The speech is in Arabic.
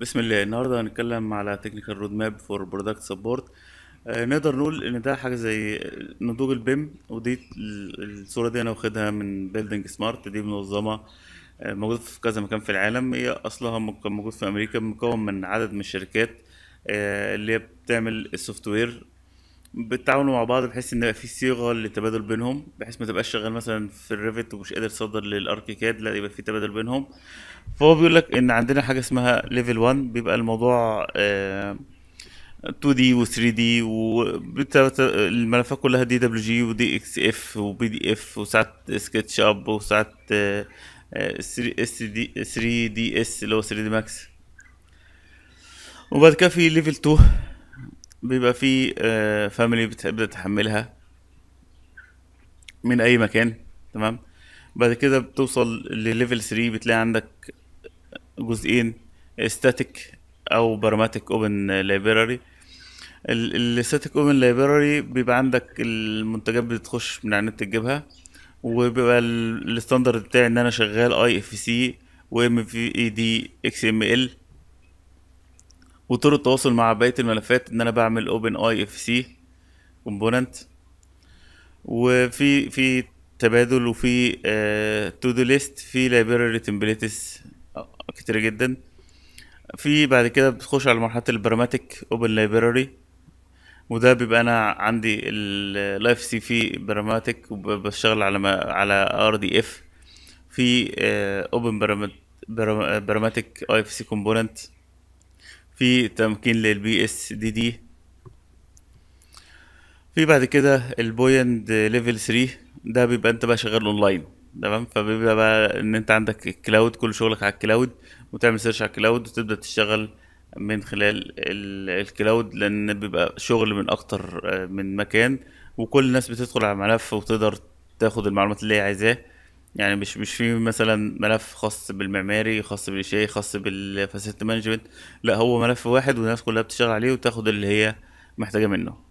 بسم الله النهارده هنتكلم على تكنيكال رود ماب فور برودكت سبورت نقدر نقول ان ده حاجه زي نضوج البيم ودي الصوره دي انا واخدها من بيلدنج سمارت دي منظمه آه، موجوده في كذا مكان في العالم هي اصلها موجود في امريكا مكون من عدد من الشركات آه، اللي بتعمل السوفت وير بتعاونوا مع بعض بحيث ان يبقى في صيغه للتبادل بينهم بحيث ما تبقاش شغال مثلا في الريفت ومش قادر تصدر للاركيكاد لا يبقى في تبادل بينهم فهو بيقول لك ان عندنا حاجه اسمها ليفل 1 بيبقى الموضوع آه 2 دي و 3 دي الملفات كلها دي دبليو جي ودي اكس اف وبي دي اف وساعات سكتش اب وساعات 3 دي اس اللي هو 3 دي ماكس وبعد كده في ليفل 2 بيبقى في فاميلي آه، بتبدا تحملها من اي مكان تمام بعد كده بتوصل لليفل 3 بتلاقي عندك جزئين static او برماتيك اوبن لايبراري الستاتيك اوبن لايبراري بيبقى عندك المنتجات بتخش من على النت تجيبها وبيبقى الستاندرد بتاعي ان انا شغال اي اف سي وام في اي دي اكس ام ال وطرق التواصل مع بقيه الملفات ان انا بعمل اوبن اي اف سي كومبوننت وفي في تبادل وفي تو دو ليست في لايبراري آه، تمبليتس كتير جدا في بعد كده بتخش على مرحله البراماتيك اوبن لايبراري وده بيبقى انا عندي اللايف سي في براماتيك وبشتغل على ما على ار دي اف في اوبن براماتيك اي اف سي كومبوننت في تمكين للبي اس دي دي في بعد كده البويند ليفل 3 ده بيبقى انت بقى شغال اونلاين تمام فبيبقى بقى ان انت عندك الكلاود كل شغلك على الكلاود وتعمل سيرش على الكلاود وتبدا تشتغل من خلال الكلاود لان بيبقى شغل من اكتر آه، من مكان وكل الناس بتدخل على ملف وتقدر تاخد المعلومات اللي هي عايزاه يعني مش مش في مثلا ملف خاص بالمعماري خاص بالشيء خاص بالفاسيلتي مانجمنت لا هو ملف واحد والناس كلها بتشتغل عليه وتاخد اللي هي محتاجه منه